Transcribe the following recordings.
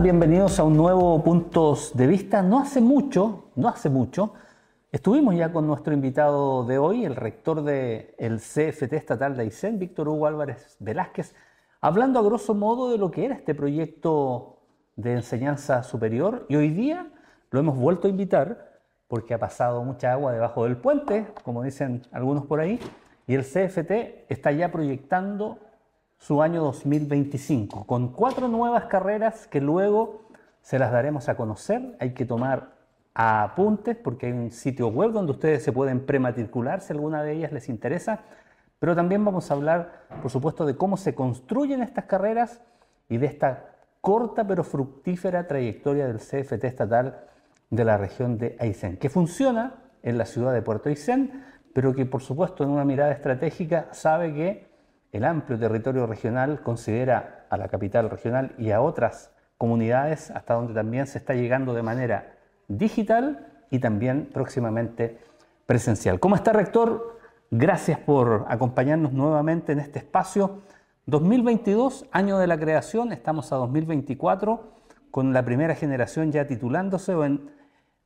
Bienvenidos a un nuevo Puntos de Vista. No hace mucho, no hace mucho, estuvimos ya con nuestro invitado de hoy, el rector del CFT estatal de Aysén, Víctor Hugo Álvarez Velázquez, hablando a grosso modo de lo que era este proyecto de enseñanza superior. Y hoy día lo hemos vuelto a invitar porque ha pasado mucha agua debajo del puente, como dicen algunos por ahí, y el CFT está ya proyectando su año 2025, con cuatro nuevas carreras que luego se las daremos a conocer. Hay que tomar apuntes porque hay un sitio web donde ustedes se pueden prematricular si alguna de ellas les interesa. Pero también vamos a hablar, por supuesto, de cómo se construyen estas carreras y de esta corta pero fructífera trayectoria del CFT estatal de la región de Aysén, que funciona en la ciudad de Puerto Aysén, pero que por supuesto en una mirada estratégica sabe que el amplio territorio regional considera a la capital regional y a otras comunidades hasta donde también se está llegando de manera digital y también próximamente presencial. ¿Cómo está, rector? Gracias por acompañarnos nuevamente en este espacio. 2022, año de la creación, estamos a 2024, con la primera generación ya titulándose o en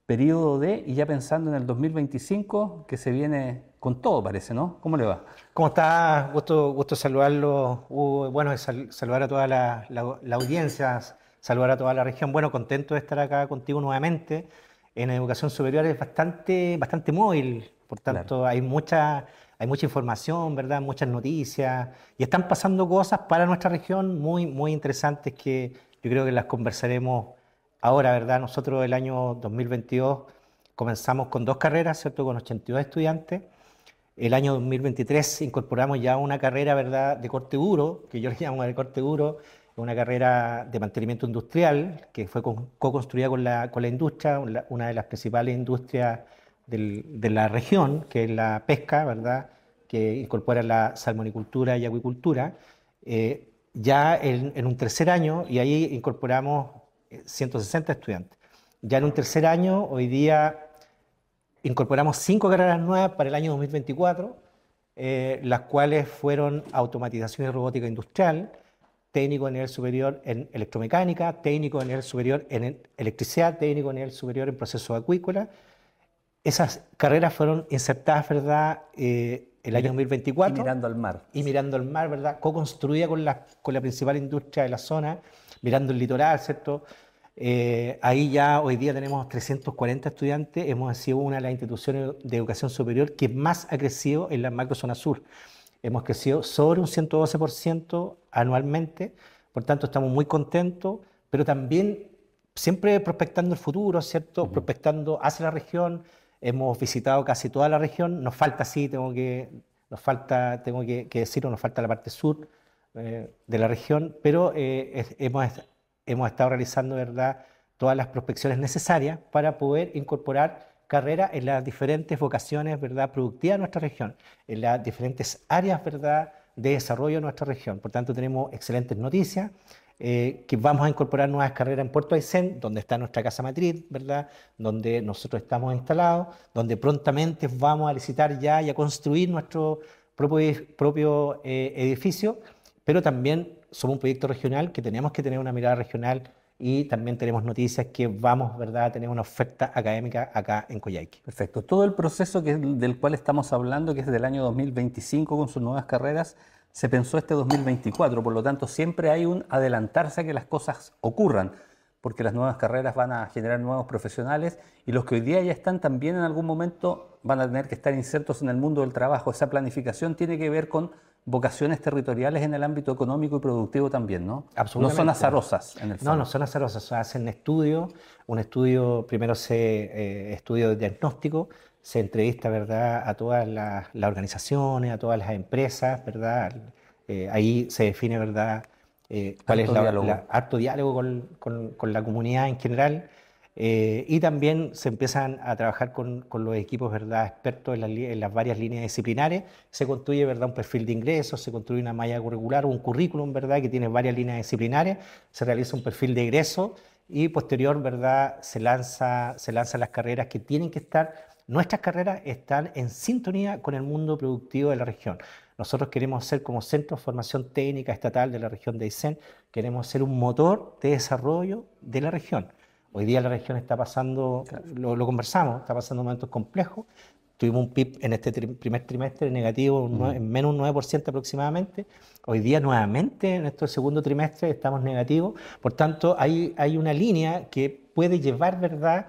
periodo de, y ya pensando en el 2025, que se viene con todo parece, ¿no? ¿Cómo le va? ¿Cómo está? Gusto, gusto saludarlo, Bueno, saludar a toda la, audiencias, saludar a toda la región. Bueno, contento de estar acá contigo nuevamente. En educación superior es bastante, bastante móvil, por tanto hay, mucha, hay mucha información, ¿verdad? Muchas noticias. Y están pasando cosas para nuestra región muy, muy interesantes que yo creo que las conversaremos ahora, ¿verdad? Nosotros el año 2022 comenzamos con dos carreras, ¿cierto? Con 82 estudiantes el año 2023 incorporamos ya una carrera de corte duro, que yo le llamo de corte duro, una carrera de mantenimiento industrial que fue co-construida con la, industria, una de las principales industrias de la región, que es la pesca, ¿verdad? que incorpora la salmonicultura y acuicultura. Eh, ya en, en, un tercer año, y ahí incorporamos 160 eh, estudiantes. Ya en un tercer año, hoy día incorporamos cinco carreras nuevas para el año 2024, eh, las cuales fueron automatización y robótica industrial, técnico en nivel superior en electromecánica, técnico en nivel superior en electricidad, técnico en nivel superior en procesos acuícola. Esas carreras fueron insertadas, ¿verdad?, eh, el año 2024. Y mirando al mar. Y mirando al mar, ¿verdad?, co-construida con la, con la principal industria de la zona, mirando el litoral, ¿cierto?, eh, ahí ya hoy día tenemos 340 estudiantes, hemos sido una de las instituciones de educación superior que más ha crecido en la macrozona sur. Hemos crecido sobre un 112% anualmente, por tanto estamos muy contentos, pero también siempre prospectando el futuro, ¿cierto? Prospectando hacia la región, hemos visitado casi toda la región, nos falta, sí, tengo que, nos falta, tengo que, decirlo, nos falta la parte sur eh, de la región, pero eh, hemos hemos estado realizando ¿verdad? todas las prospecciones necesarias para poder incorporar carreras en las diferentes vocaciones ¿verdad? productivas de nuestra región, en las diferentes áreas ¿verdad? de desarrollo de nuestra región. Por tanto, tenemos excelentes noticias. Eh, que vamos a incorporar nuevas carreras en Puerto Aysén, donde está nuestra casa matriz, ¿verdad? Donde nosotros estamos instalados, donde prontamente vamos a licitar ya y a construir nuestro propio, propio eh, edificio, pero también somos un proyecto regional, que tenemos que tener una mirada regional y también tenemos noticias que vamos ¿verdad? a tener una oferta académica acá en Coyhaique. Perfecto. Todo el proceso que, del cual estamos hablando, que es del año 2025 con sus nuevas carreras, se pensó este 2024, por lo tanto siempre hay un adelantarse a que las cosas ocurran porque las nuevas carreras van a generar nuevos profesionales y los que hoy día ya están también en algún momento van a tener que estar insertos en el mundo del trabajo. Esa planificación tiene que ver con vocaciones territoriales en el ámbito económico y productivo también, ¿no? Absolutamente. No son azarosas en el No, no son azarosas. Hacen estudios, un estudio, primero se eh, estudio de diagnóstico, se entrevista, ¿verdad?, a todas las, organizaciones, a todas las empresas, ¿verdad? Eh, ahí se define, ¿verdad?, eh, cuál es la, diálogo. harto diálogo con, la comunidad en general. Eh, y también se empiezan a trabajar con, los equipos ¿verdad? expertos en, las varias líneas disciplinares. Se construye ¿verdad? un perfil de ingresos, se construye una malla curricular, un currículum ¿verdad? que tiene varias líneas disciplinares, se realiza un perfil de egreso y posterior ¿verdad? Se, lanza, se lanzan las carreras que tienen que estar. Nuestras carreras están en sintonía con el mundo productivo de la región. Nosotros queremos ser como Centro de Formación Técnica Estatal de la región de Aysén, queremos ser un motor de desarrollo de la región. Hoy día la región está pasando, lo, conversamos, está pasando momentos complejos. Tuvimos un PIB en este primer trimestre negativo, en 9, menos un 9% aproximadamente. Hoy día nuevamente, en este segundo trimestre, estamos negativos. Por tanto, hay, hay una línea que puede llevar, ¿verdad?,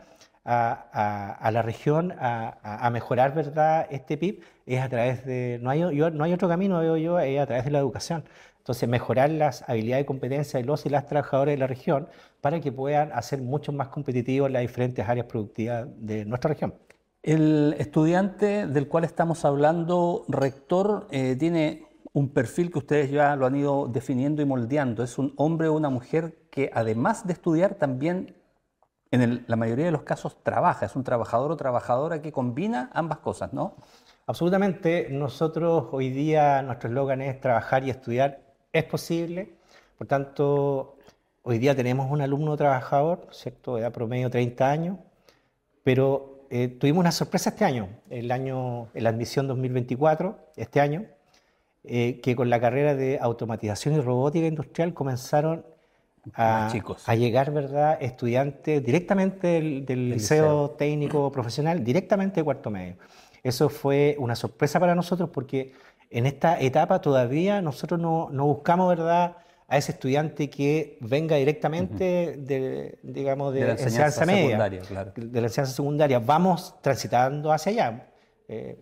a, la región a, mejorar ¿verdad? este PIB es a través de, no hay, no hay otro camino, veo yo, es a través de la educación. Entonces, mejorar las habilidades y competencias de los y las trabajadoras de la región para que puedan hacer mucho más competitivos las diferentes áreas productivas de nuestra región. El estudiante del cual estamos hablando, rector, eh, tiene un perfil que ustedes ya lo han ido definiendo y moldeando. Es un hombre o una mujer que además de estudiar también en la mayoría de los casos trabaja, es un trabajador o trabajadora que combina ambas cosas, ¿no? Absolutamente. Nosotros hoy día nuestro eslogan es trabajar y estudiar es posible. Por tanto, hoy día tenemos un alumno trabajador, ¿cierto? De edad promedio 30 años, pero eh, tuvimos una sorpresa este año, el año, la admisión 2024, este año, eh, que con la carrera de automatización y robótica industrial comenzaron a, llegar, ¿verdad?, estudiantes directamente del, liceo, técnico mm. profesional, directamente de cuarto medio. Eso fue una sorpresa para nosotros porque en esta etapa todavía nosotros no, buscamos, ¿verdad?, a ese estudiante que venga directamente de, digamos, de, la enseñanza, de la enseñanza secundaria. Vamos transitando hacia allá. Eh,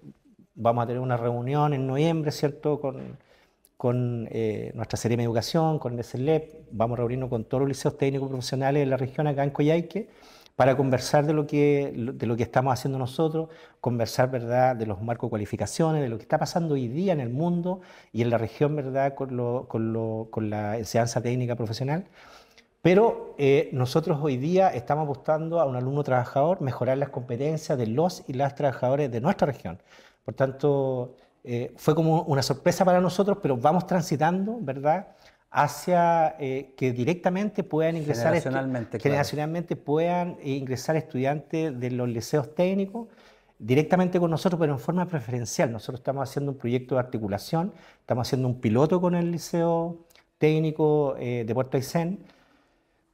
vamos a tener una reunión en noviembre, ¿cierto?, con con eh, nuestra serie de Educación, con el vamos a reunirnos con todos los liceos técnicos profesionales de la región acá en Coyhaique para conversar de lo que, de lo que estamos haciendo nosotros, conversar ¿verdad? de los marcos cualificaciones, de lo que está pasando hoy día en el mundo y en la región ¿verdad? Con, lo, con, la enseñanza técnica profesional. Pero eh, nosotros hoy día estamos apostando a un alumno trabajador, mejorar las competencias de los y las trabajadores de nuestra región. Por tanto, eh, fue como una sorpresa para nosotros, pero vamos transitando, ¿verdad? hacia eh, que directamente puedan ingresar puedan ingresar estudiantes de los liceos técnicos directamente con nosotros, pero en forma preferencial. Nosotros estamos haciendo un proyecto de articulación, estamos haciendo un piloto con el liceo técnico eh, de Puerto Aysén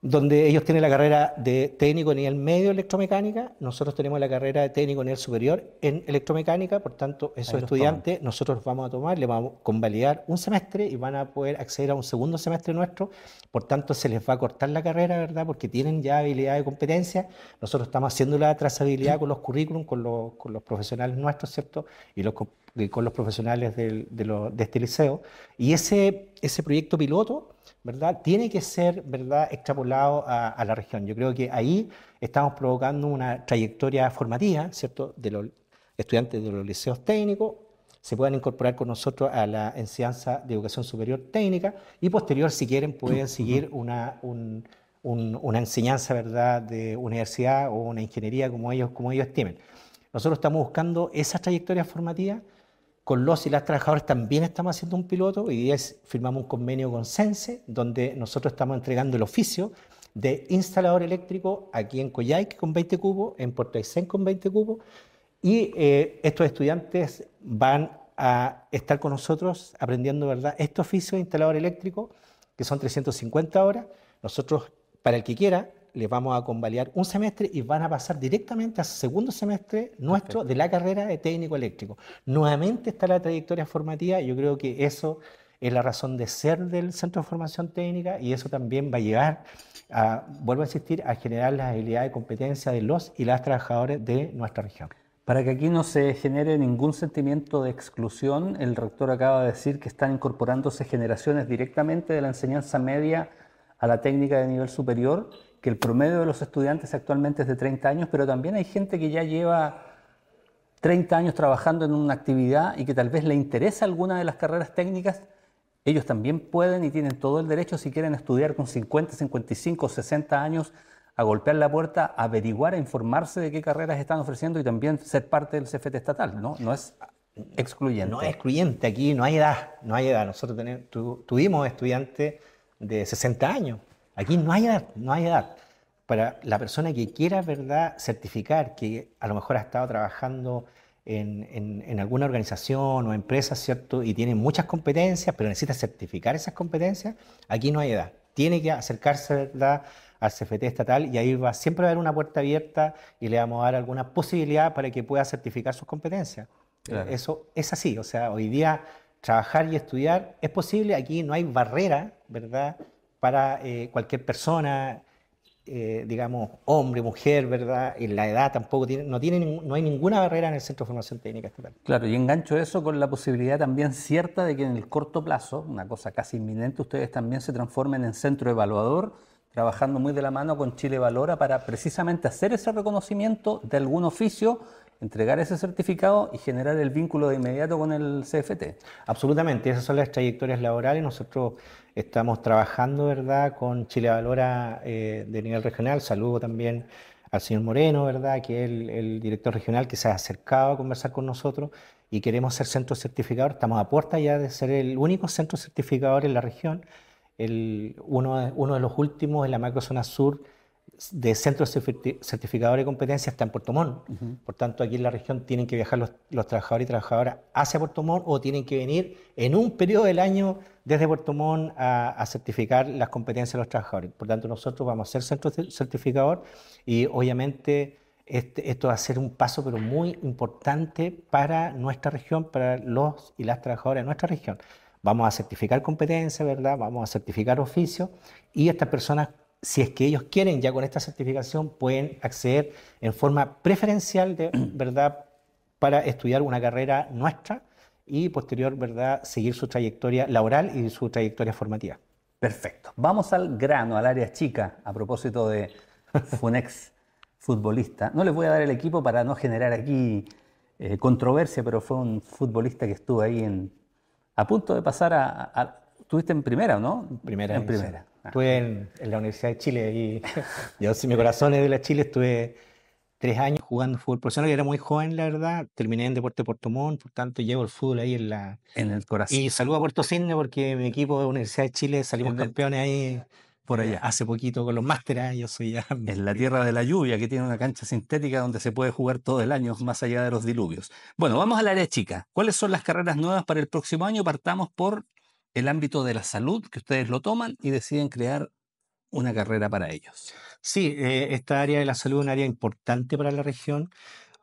donde ellos tienen la carrera de técnico en el medio electromecánica, nosotros tenemos la carrera de técnico en el superior en electromecánica, por tanto, esos estudiantes nosotros los vamos a tomar, le vamos a convalidar un semestre y van a poder acceder a un segundo semestre nuestro, por tanto, se les va a cortar la carrera, ¿verdad? Porque tienen ya habilidad de competencia, nosotros estamos haciendo la trazabilidad con los currículum, con los, profesionales nuestros, ¿cierto? Y los, con los profesionales del, de, este liceo. Y ese, ese proyecto piloto ¿verdad? Tiene que ser, ¿verdad?, extrapolado a, la región. Yo creo que ahí estamos provocando una trayectoria formativa, ¿cierto?, de los estudiantes de los liceos técnicos, se puedan incorporar con nosotros a la enseñanza de educación superior técnica y posterior, si quieren, pueden seguir una, enseñanza, ¿verdad?, de universidad o una ingeniería, como ellos, como ellos estimen. Nosotros estamos buscando esa trayectoria formativa, con los y las trabajadoras también estamos haciendo un piloto. y firmamos un convenio con Sense, donde nosotros estamos entregando el oficio de instalador eléctrico aquí en Coyhaique con 20 cubos, en Puerto Aysén con 20 cubos. Y eh, estos estudiantes van a estar con nosotros aprendiendo, ¿verdad?, este oficio de instalador eléctrico, que son 350 horas. Nosotros, para el que quiera, les vamos a convalidar un semestre y van a pasar directamente al segundo semestre nuestro de la carrera de técnico eléctrico. Nuevamente está la trayectoria formativa, yo creo que eso es la razón de ser del Centro de Formación Técnica y eso también va a llegar a, vuelvo a insistir, a generar la habilidades de competencia de los y las trabajadores de nuestra región. Para que aquí no se genere ningún sentimiento de exclusión, el rector acaba de decir que están incorporándose generaciones directamente de la enseñanza media a la técnica de nivel superior que el promedio de los estudiantes actualmente es de 30 años, pero también hay gente que ya lleva 30 años trabajando en una actividad y que tal vez le interesa alguna de las carreras técnicas, ellos también pueden y tienen todo el derecho, si quieren estudiar con 50, 55, 60 años, a golpear la puerta, averiguar, a e informarse de qué carreras están ofreciendo y también ser parte del CFT estatal, ¿no? No es excluyente. No es excluyente, aquí no hay edad, no hay edad. Nosotros tenemos, tuvimos estudiantes de 60 años Aquí no hay edad, no hay edad. Para la persona que quiera, ¿verdad?, certificar que a lo mejor ha estado trabajando en, alguna organización o empresa, ¿cierto? Y tiene muchas competencias, pero necesita certificar esas competencias, aquí no hay edad. Tiene que acercarse, ¿verdad?, al CFT estatal y ahí va, siempre va a haber una puerta abierta y le vamos a dar alguna posibilidad para que pueda certificar sus competencias. Eh, eso es así, o sea, hoy día trabajar y estudiar es posible, aquí no hay barrera, ¿verdad?, para eh, cualquier persona, eh, digamos, hombre, mujer, ¿verdad? En la edad tampoco tiene, no, tiene, no hay ninguna barrera en el Centro de Formación Técnica Estatal. Claro, y engancho eso con la posibilidad también cierta de que en el corto plazo, una cosa casi inminente, ustedes también se transformen en centro evaluador, trabajando muy de la mano con Chile Valora para precisamente hacer ese reconocimiento de algún oficio entregar ese certificado y generar el vínculo de inmediato con el CFT. Absolutamente, esas son las trayectorias laborales. Nosotros Estamos trabajando, ¿verdad?, con Chile Valora eh, de nivel regional. Saludo también al señor Moreno, ¿verdad?, que es el, director regional que se ha acercado a conversar con nosotros y queremos ser centro certificador. Estamos a puerta ya de ser el único centro certificador en la región. El, uno, uno de los últimos en la macrozona sur de centros certificadores de competencia está en Puerto Montt. Por tanto, aquí en la región tienen que viajar los, trabajadores y trabajadoras hacia Puerto Montt o tienen que venir en un periodo del año desde Puerto Montt a, certificar las competencias de los trabajadores. Por tanto, nosotros vamos a ser centro certificador y obviamente este, esto va a ser un paso pero muy importante para nuestra región, para los y las trabajadoras de nuestra región. Vamos a certificar competencias, ¿verdad? Vamos a certificar oficios y estas personas si es que ellos quieren ya con esta certificación, pueden acceder en forma preferencial, de, ¿verdad?, para estudiar una carrera nuestra y posterior, ¿verdad?, seguir su trayectoria laboral y su trayectoria formativa. Perfecto. Vamos al grano, al área chica, a propósito de ex futbolista. No les voy a dar el equipo para no generar aquí eh, controversia, pero fue un futbolista que estuvo ahí en, a punto de pasar a, a Tuviste en primera, ¿no? Primera. En primera. Ah. Estuve en, la Universidad de Chile y yo, si mi corazón es de la Chile, estuve tres años jugando fútbol profesional, que era muy joven, la verdad. Terminé en Deporte Puerto Montt, por tanto, llevo el fútbol ahí en la... En el corazón. Y saludo a Puerto Cisne porque mi equipo de Universidad de Chile salimos campeones ahí por allá. Hace poquito con los másteres, ah, yo soy En la tierra de la lluvia, que tiene una cancha sintética donde se puede jugar todo el año, más allá de los diluvios. Bueno, vamos al área chica. ¿Cuáles son las carreras nuevas para el próximo año? Partamos por el ámbito de la salud, que ustedes lo toman y deciden crear una carrera para ellos. Sí, eh, esta área de la salud es un área importante para la región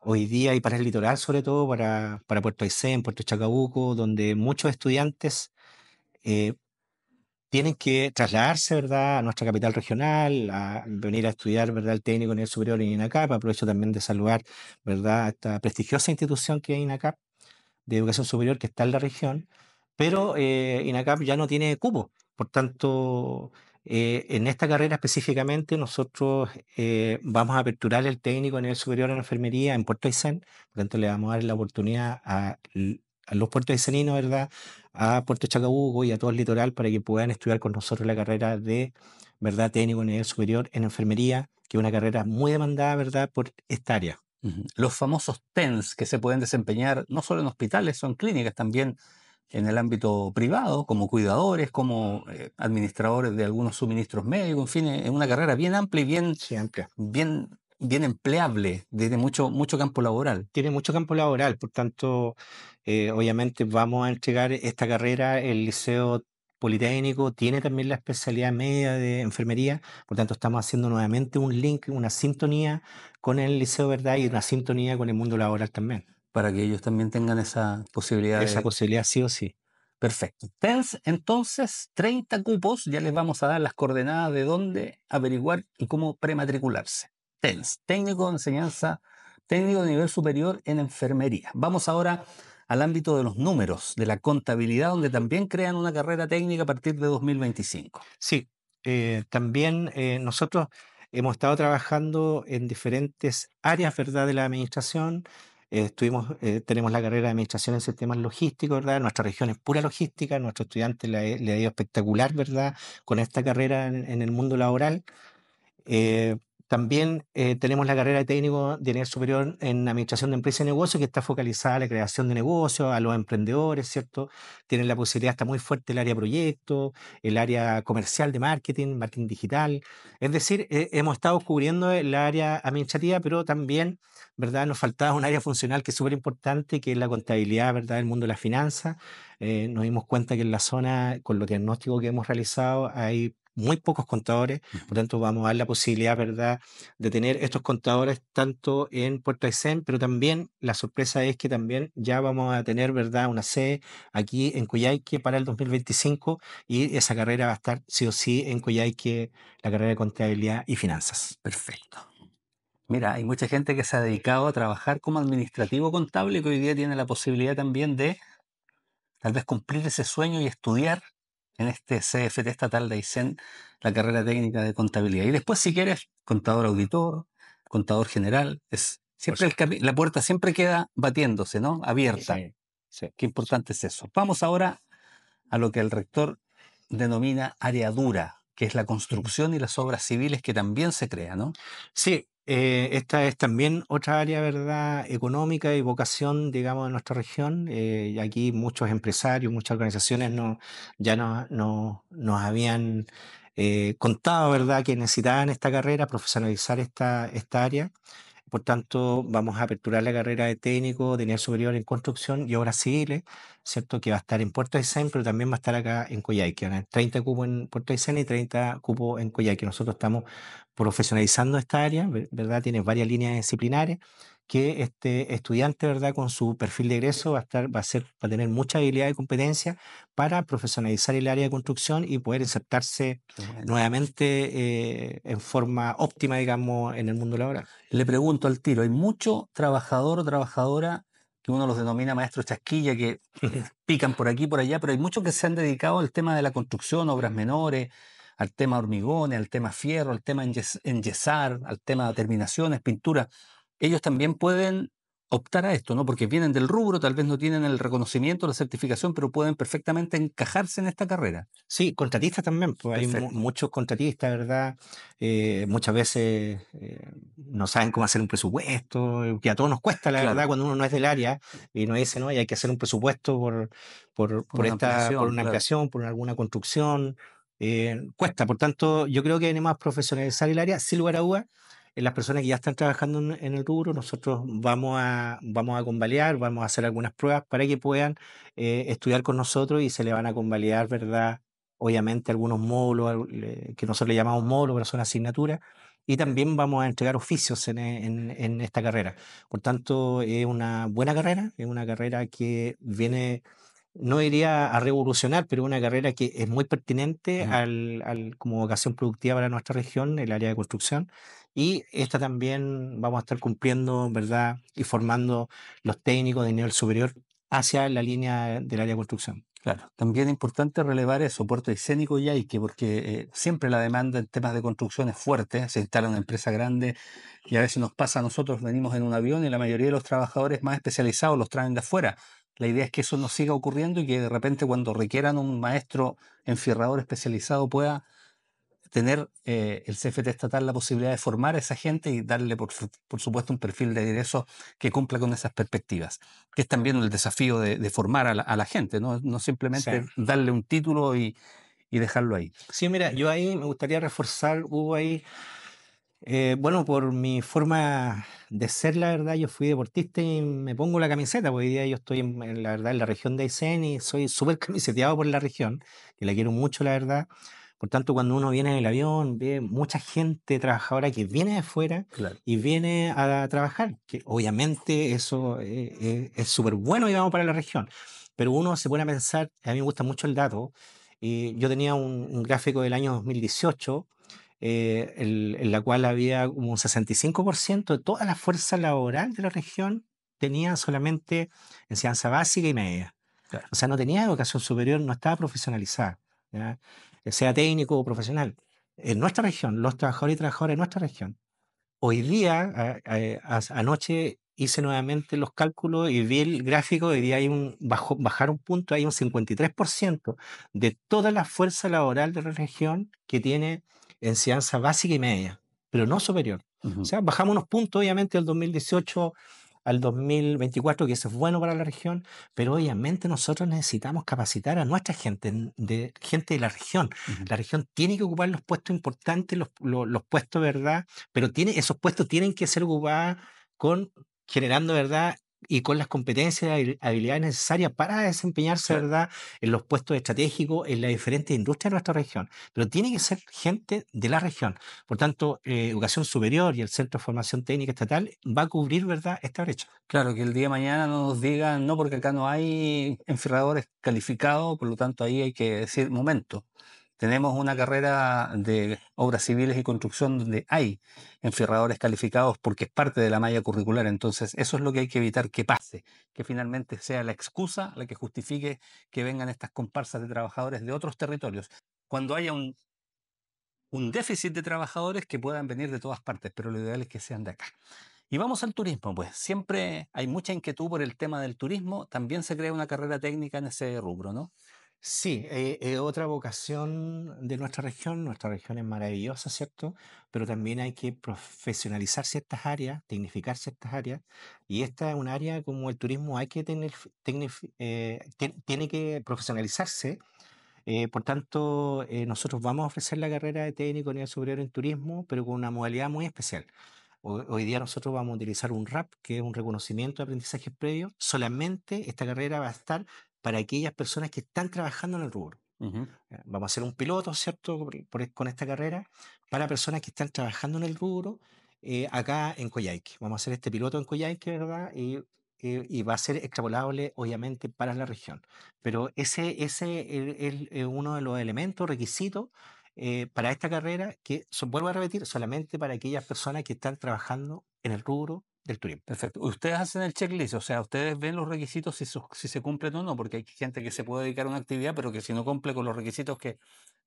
hoy día y para el litoral, sobre todo para, para Puerto Aysén, Puerto Chacabuco, donde muchos estudiantes eh, tienen que trasladarse ¿verdad? a nuestra capital regional, a venir a estudiar ¿verdad? el técnico en el superior en INACAP. Aprovecho también de saludar ¿verdad? esta prestigiosa institución que en INACAP de educación superior que está en la región pero eh, INACAP ya no tiene cupo. Por tanto, eh, en esta carrera específicamente nosotros eh, vamos a aperturar el técnico a nivel superior en enfermería en Puerto Aysén, por tanto le vamos a dar la oportunidad a, los puertos ayseninos, ¿verdad? A Puerto Chacabuco y a todo el litoral para que puedan estudiar con nosotros la carrera de, ¿verdad? Técnico a nivel superior en enfermería, que es una carrera muy demandada, ¿verdad? Por esta área. Los famosos TENS que se pueden desempeñar no solo en hospitales, son clínicas también en el ámbito privado, como cuidadores, como eh, administradores de algunos suministros médicos, en fin, eh, es una carrera bien amplia y bien, bien, bien empleable, desde mucho, mucho campo laboral. Tiene mucho campo laboral, por tanto, eh, obviamente vamos a entregar esta carrera, el Liceo Politécnico tiene también la especialidad media de enfermería, por tanto estamos haciendo nuevamente un link, una sintonía con el Liceo Verdad y una sintonía con el mundo laboral también para que ellos también tengan esa posibilidad. Esa posibilidad sí o sí. Perfecto. Entonces, 30 cupos, ya les vamos a dar las coordenadas de dónde averiguar y cómo prematricularse. TENS, técnico de enseñanza, técnico de nivel superior en enfermería. Vamos ahora al ámbito de los números, de la contabilidad, donde también crean una carrera técnica a partir de 2025. Sí, eh, también eh, nosotros hemos estado trabajando en diferentes áreas ¿verdad? de la administración, eh, estuvimos, eh, tenemos la carrera de Administración en Sistemas Logísticos, ¿verdad? Nuestra región es pura logística, nuestro estudiante le, ha e, ido espectacular, ¿verdad? Con esta carrera en, el mundo laboral. Eh, también eh, tenemos la carrera de técnico de nivel superior en administración de empresas y negocios, que está focalizada a la creación de negocios, a los emprendedores, ¿cierto? Tienen la posibilidad, está muy fuerte el área proyecto, el área comercial de marketing, marketing digital. Es decir, eh, hemos estado cubriendo el área administrativa, pero también, ¿verdad? Nos faltaba un área funcional que es súper importante, que es la contabilidad, ¿verdad? El mundo de las finanzas. Eh, nos dimos cuenta que en la zona, con los diagnósticos que hemos realizado, hay muy pocos contadores, por tanto vamos a dar la posibilidad, ¿verdad?, de tener estos contadores tanto en Puerto Aysén, pero también la sorpresa es que también ya vamos a tener, ¿verdad?, una sede aquí en Coyhaique para el 2025 y esa carrera va a estar sí o sí en Coyhaique, la carrera de contabilidad y finanzas. Perfecto. Mira, hay mucha gente que se ha dedicado a trabajar como administrativo contable y que hoy día tiene la posibilidad también de tal vez cumplir ese sueño y estudiar en este CFT estatal de Icen la carrera técnica de contabilidad. Y después, si quieres, contador auditor, contador general, es siempre la puerta siempre queda batiéndose, ¿no? Abierta. Sí, Qué importante es eso. Vamos ahora a lo que el rector denomina área dura, que es la construcción y las obras civiles que también se crean, ¿no? Sí, eh, esta es también otra área, ¿verdad?, económica y vocación, digamos, de nuestra región. Eh, y aquí muchos empresarios, muchas organizaciones no, ya no, no, nos habían eh, contado, ¿verdad?, que necesitaban esta carrera, profesionalizar esta, esta área. Por tanto, vamos a aperturar la carrera de técnico de nivel superior en construcción y obras civiles, ¿cierto? Que va a estar en Puerto Aysén, pero también va a estar acá en Coyhaique. 30 cupos en Puerto Aysén y 30 cupos en Coyhaique. Nosotros estamos profesionalizando esta área, ¿verdad? Tienes varias líneas disciplinares que este estudiante, ¿verdad? Con su perfil de egreso va a, estar, va a, ser, a tener mucha habilidad y competencia para profesionalizar el área de construcción y poder insertarse nuevamente eh, en forma óptima, digamos, en el mundo laboral. Le pregunto al tiro, ¿hay mucho trabajador o trabajadora que uno los denomina maestros chasquilla, que pican por aquí y por allá, pero hay muchos que se han dedicado al tema de la construcción, obras menores, al tema hormigones, al tema fierro, al tema enyesar, al tema terminaciones, pintura, ellos también pueden optar a esto, ¿no? Porque vienen del rubro, tal vez no tienen el reconocimiento, la certificación, pero pueden perfectamente encajarse en esta carrera. Sí, contratistas también, pues, hay muchos contratistas, ¿verdad? Eh, muchas veces eh, no saben cómo hacer un presupuesto, que a todos nos cuesta, la verdad, cuando uno no es del área y nos dice, no, hay que hacer un presupuesto por, por, una ampliación, por por alguna construcción, eh, cuesta. Por tanto, yo creo que hay más profesionalizar el área, sin lugar a En eh, las personas que ya están trabajando en, el rubro, nosotros vamos a, vamos a convalidar, vamos a hacer algunas pruebas para que puedan eh, estudiar con nosotros y se le van a convalidar, ¿verdad? Obviamente algunos módulos, que nosotros le llamamos módulos, pero son asignaturas, y también vamos a entregar oficios en, esta carrera. Por tanto, es una buena carrera, es una carrera que viene no iría a revolucionar, pero una carrera que es muy pertinente al, como vocación productiva para nuestra región, el área de construcción. Y esta también vamos a estar cumpliendo, ¿verdad? Y formando los técnicos de nivel superior hacia la línea del área de construcción. Claro, también es importante relevar el soporte Escénico y que porque eh, siempre la demanda en temas de construcción es fuerte, se instala una empresa grande y a veces nos pasa nosotros, venimos en un avión y la mayoría de los trabajadores más especializados los traen de afuera la idea es que eso no siga ocurriendo y que de repente cuando requieran un maestro enfierrador especializado pueda tener eh, el CFT estatal la posibilidad de formar a esa gente y darle, por, supuesto, un perfil de ingreso que cumpla con esas perspectivas, que es también el desafío de, formar a la, gente, no, simplemente darle un título y, y, dejarlo ahí. Sí, mira, yo ahí me gustaría reforzar, hubo ahí eh, bueno, por mi forma de ser, la verdad, yo fui deportista y me pongo la camiseta. Pues, hoy día yo estoy, en, la verdad, en la región de Aysén y soy súper camiseteado por la región, que la quiero mucho, la verdad. Por tanto, cuando uno viene en el avión, ve mucha gente trabajadora que viene de fuera y viene a trabajar, que obviamente eso eh, eh, es súper es bueno, vamos para la región. Pero uno se pone a pensar, a mí me gusta mucho el dato, y yo tenía un, un gráfico del año 2018 eh, en la cual había un 65% de toda la fuerza laboral de la región tenía solamente enseñanza básica y media. O sea, no tenía educación superior, no estaba profesionalizada, sea técnico o profesional. En nuestra región, los trabajadores y trabajadoras en nuestra región. Hoy día, eh, anoche hice nuevamente los cálculos y vi el gráfico, hoy día hay un, bajo, bajar un punto, hay un 53% de toda la fuerza laboral de la región que tiene enseñanza básica y media, pero no superior. O sea, bajamos unos puntos, obviamente, del 2018 al 2024, que eso es bueno para la región, pero obviamente nosotros necesitamos capacitar a nuestra gente, de, gente de la región. La región tiene que ocupar los puestos importantes, los, los, los puestos, ¿verdad? Pero tiene, esos puestos tienen que ser ocupados con generando, ¿verdad? y con las competencias y habilidades necesarias para desempeñarse, en los puestos estratégicos, en las diferentes industrias de nuestra región. Pero tiene que ser gente de la región. Por tanto, eh, Educación Superior y el Centro de Formación Técnica Estatal va a cubrir, ¿verdad?, esta brecha. Claro, que el día de mañana nos digan, no, porque acá no hay enferradores calificados, por lo tanto ahí hay que decir, momento. Tenemos una carrera de obras civiles y construcción donde hay enferradores calificados porque es parte de la malla curricular. Entonces, eso es lo que hay que evitar que pase, que finalmente sea la excusa la que justifique que vengan estas comparsas de trabajadores de otros territorios. Cuando haya un, un déficit de trabajadores que puedan venir de todas partes, pero lo ideal es que sean de acá. Y vamos al turismo, pues siempre hay mucha inquietud por el tema del turismo, también se crea una carrera técnica en ese rubro, ¿no? Sí, eh, es otra vocación de nuestra región. Nuestra región es maravillosa, ¿cierto? Pero también hay que profesionalizar ciertas áreas, tecnificar ciertas áreas. Y esta es un área como el turismo, hay que tener, eh, tiene que profesionalizarse. Eh, por tanto, nosotros vamos a ofrecer la carrera de técnico nivel superior en turismo, pero con una modalidad muy especial. Hoy día nosotros vamos a utilizar un RAP, que es un reconocimiento de aprendizaje previo. Solamente esta carrera va a estar para aquellas personas que están trabajando en el rubro. Eh, vamos a hacer un piloto, ¿cierto?, con esta carrera para personas que están trabajando en el rubro eh, acá en Coyhaique. Vamos a hacer este piloto en Coyhaique, ¿verdad? Y, eh, va a ser extrapolable, obviamente, para la región. Pero ese, es, uno de los elementos, requisitos para esta carrera que, vuelvo a repetir, solamente para aquellas personas que están trabajando en el rubro el turismo. Perfecto. Ustedes hacen el checklist, o sea, ustedes ven los requisitos si, si se cumplen o no, porque hay gente que se puede dedicar a una actividad, pero que si no cumple con los requisitos que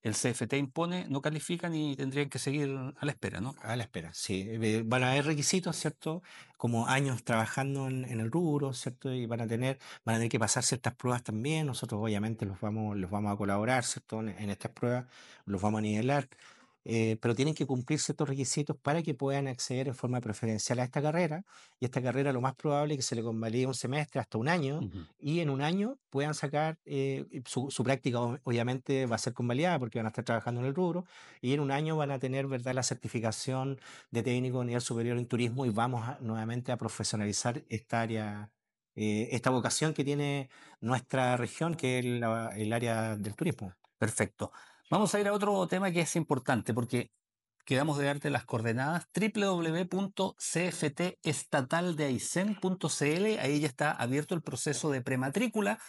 el CFT impone, no califican y tendrían que seguir a la espera, ¿no? A la espera, sí. Eh, van a haber requisitos, ¿cierto? Como años trabajando en, el rubro, ¿cierto? Y van a tener, van a tener que pasar ciertas pruebas también. Nosotros obviamente los vamos, los vamos a colaborar, ¿cierto? En, en estas pruebas, los vamos a nivelar. Eh, pero tienen que cumplir ciertos requisitos para que puedan acceder en forma preferencial a esta carrera. Y esta carrera lo más probable es que se le convalide un semestre hasta un año y en un año puedan sacar eh, su, práctica, obviamente va a ser convalidada porque van a estar trabajando en el rubro y en un año van a tener ¿verdad? la certificación de técnico de nivel superior en turismo y vamos nuevamente a profesionalizar esta área. Eh, esta vocación que tiene nuestra región, que es el área del turismo. Perfecto. Vamos a ir a otro tema que es importante porque quedamos de darte las coordenadas www.cftestataldeaicen.cl. Ahí ya está abierto el proceso de prematrícula,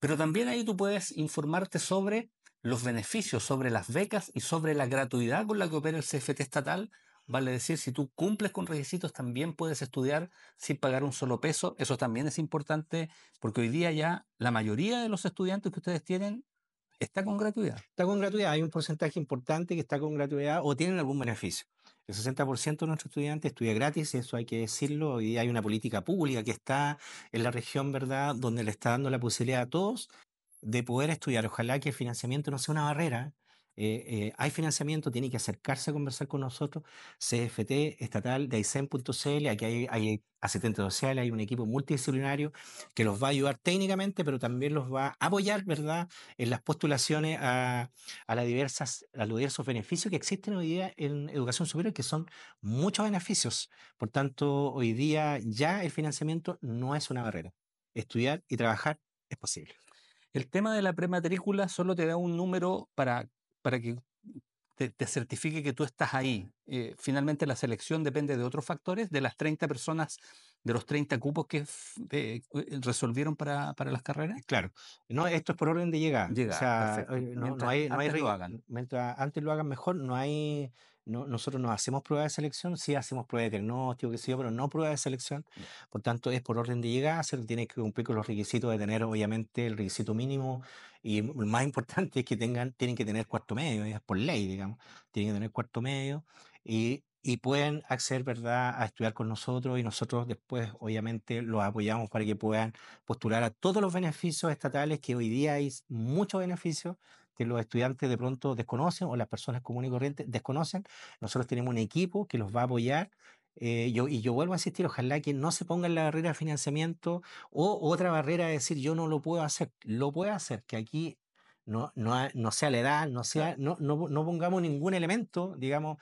pero también ahí tú puedes informarte sobre los beneficios, sobre las becas y sobre la gratuidad con la que opera el CFT estatal. Vale decir, si tú cumples con requisitos, también puedes estudiar sin pagar un solo peso. Eso también es importante porque hoy día ya la mayoría de los estudiantes que ustedes tienen está con gratuidad. Está con gratuidad. Hay un porcentaje importante que está con gratuidad o tienen algún beneficio. El 60% de nuestros estudiantes estudia gratis, eso hay que decirlo. y hay una política pública que está en la región, ¿verdad?, donde le está dando la posibilidad a todos de poder estudiar. Ojalá que el financiamiento no sea una barrera, eh, eh, hay financiamiento, tiene que acercarse a conversar con nosotros. CFT estatal de Aysen.cl aquí hay, hay asistentes sociales, hay un equipo multidisciplinario que los va a ayudar técnicamente, pero también los va a apoyar, ¿verdad?, en las postulaciones a, las diversas, a los diversos beneficios que existen hoy día en educación superior, que son muchos beneficios. Por tanto, hoy día ya el financiamiento no es una barrera. Estudiar y trabajar es posible. El tema de la prematrícula solo te da un número para para que te, certifique que tú estás ahí. Eh, finalmente la selección depende de otros factores, de las 30 personas, de los 30 cupos que eh, resolvieron para, para, las carreras. Claro, no, esto es por orden de llegada. Llega, o eh, no, hay, no lo hagan. Mientras antes lo hagan mejor, no hay no, nosotros no hacemos prueba de selección, sí hacemos prueba de diagnóstico, pero no prueba de selección. Mm. Por tanto, es por orden de llegada, se tiene que cumplir con los requisitos de tener, obviamente, el requisito mínimo y lo más importante es que tengan, tienen que tener cuarto medio, es por ley, digamos, tienen que tener cuarto medio y, y pueden acceder, ¿verdad?, a estudiar con nosotros y nosotros después, obviamente, los apoyamos para que puedan postular a todos los beneficios estatales, que hoy día hay muchos beneficios que los estudiantes de pronto desconocen o las personas comunes y corrientes desconocen. Nosotros tenemos un equipo que los va a apoyar. Eh, yo, y yo vuelvo a insistir, ojalá que no se ponga la barrera de financiamiento o otra barrera de decir yo no lo puedo hacer, lo puedo hacer, que aquí no, no, sea la edad, no, sea, pongamos ningún elemento, digamos,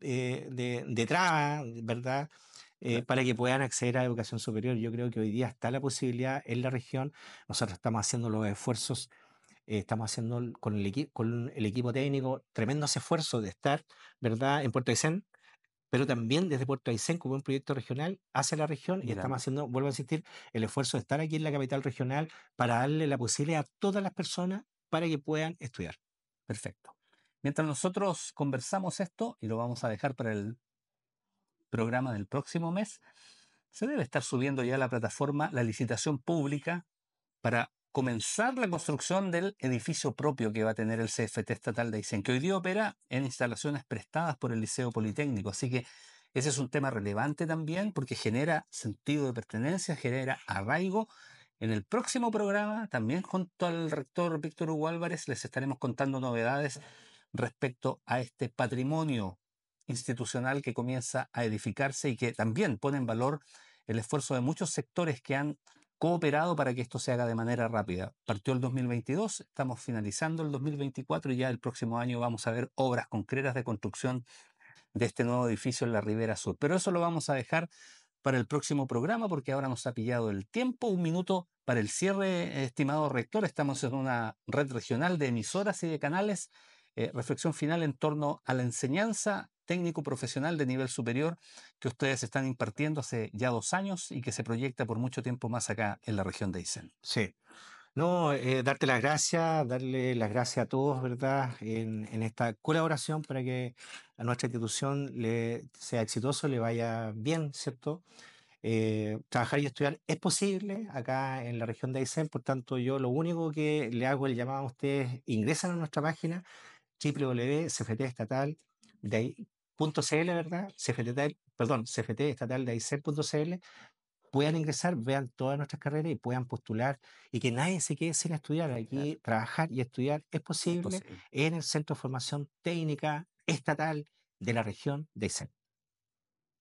eh, de, de traba, ¿verdad? Eh, para que puedan acceder a educación superior. Yo creo que hoy día está la posibilidad en la región. Nosotros estamos haciendo los esfuerzos eh, estamos haciendo con el, con el equipo técnico tremendos esfuerzos de estar, ¿verdad?, en Puerto Aysén, pero también desde Puerto Aysén, como un proyecto regional hacia la región, y estamos haciendo, vuelvo a insistir, el esfuerzo de estar aquí en la capital regional para darle la posibilidad a todas las personas para que puedan estudiar. Perfecto. Mientras nosotros conversamos esto, y lo vamos a dejar para el programa del próximo mes, se debe estar subiendo ya a la plataforma la licitación pública para comenzar la construcción del edificio propio que va a tener el CFT estatal de Aysén, que hoy día opera en instalaciones prestadas por el Liceo Politécnico. Así que ese es un tema relevante también porque genera sentido de pertenencia, genera arraigo. En el próximo programa, también junto al rector Víctor Hugo Álvarez, les estaremos contando novedades respecto a este patrimonio institucional que comienza a edificarse y que también pone en valor el esfuerzo de muchos sectores que han cooperado para que esto se haga de manera rápida. Partió el 2022, estamos finalizando el 2024 y ya el próximo año vamos a ver obras concretas de construcción de este nuevo edificio en la Ribera Sur. Pero eso lo vamos a dejar para el próximo programa porque ahora nos ha pillado el tiempo. Un minuto para el cierre, estimado rector. Estamos en una red regional de emisoras y de canales. Eh, reflexión final en torno a la enseñanza técnico profesional de nivel superior que ustedes están impartiendo hace ya dos años y que se proyecta por mucho tiempo más acá en la región de Aysén. Sí. No, eh, darte las gracias, darle las gracias a todos, ¿verdad?, en, esta colaboración para que a nuestra institución le sea exitoso, le vaya bien, ¿cierto? Eh, trabajar y estudiar es posible acá en la región de Aysén, por tanto yo lo único que le hago el llamado a ustedes, ingresan a nuestra página www.cft estatal, de ahí .cl, ¿verdad? CFT, perdón, estatal de AICER.cl, puedan ingresar, vean todas nuestras carreras y puedan postular y que nadie se quede sin estudiar. Aquí trabajar y estudiar es posible, en el Centro de Formación Técnica Estatal de la región de Aysén.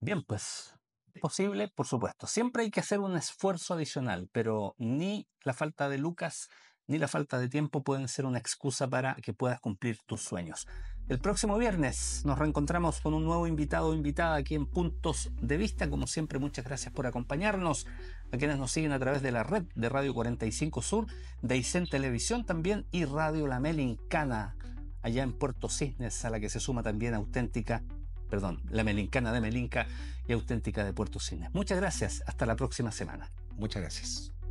Bien, pues posible, por supuesto. Siempre hay que hacer un esfuerzo adicional, pero ni la falta de lucas ni la falta de tiempo pueden ser una excusa para que puedas cumplir tus sueños. El próximo viernes nos reencontramos con un nuevo invitado o invitada aquí en Puntos de Vista. Como siempre, muchas gracias por acompañarnos. A quienes nos siguen a través de la red de Radio 45 Sur, de Televisión también y Radio La Melincana, allá en Puerto Cisnes, a la que se suma también auténtica, perdón, La Melincana de Melinca y auténtica de Puerto Cisnes. Muchas gracias. Hasta la próxima semana. Muchas gracias.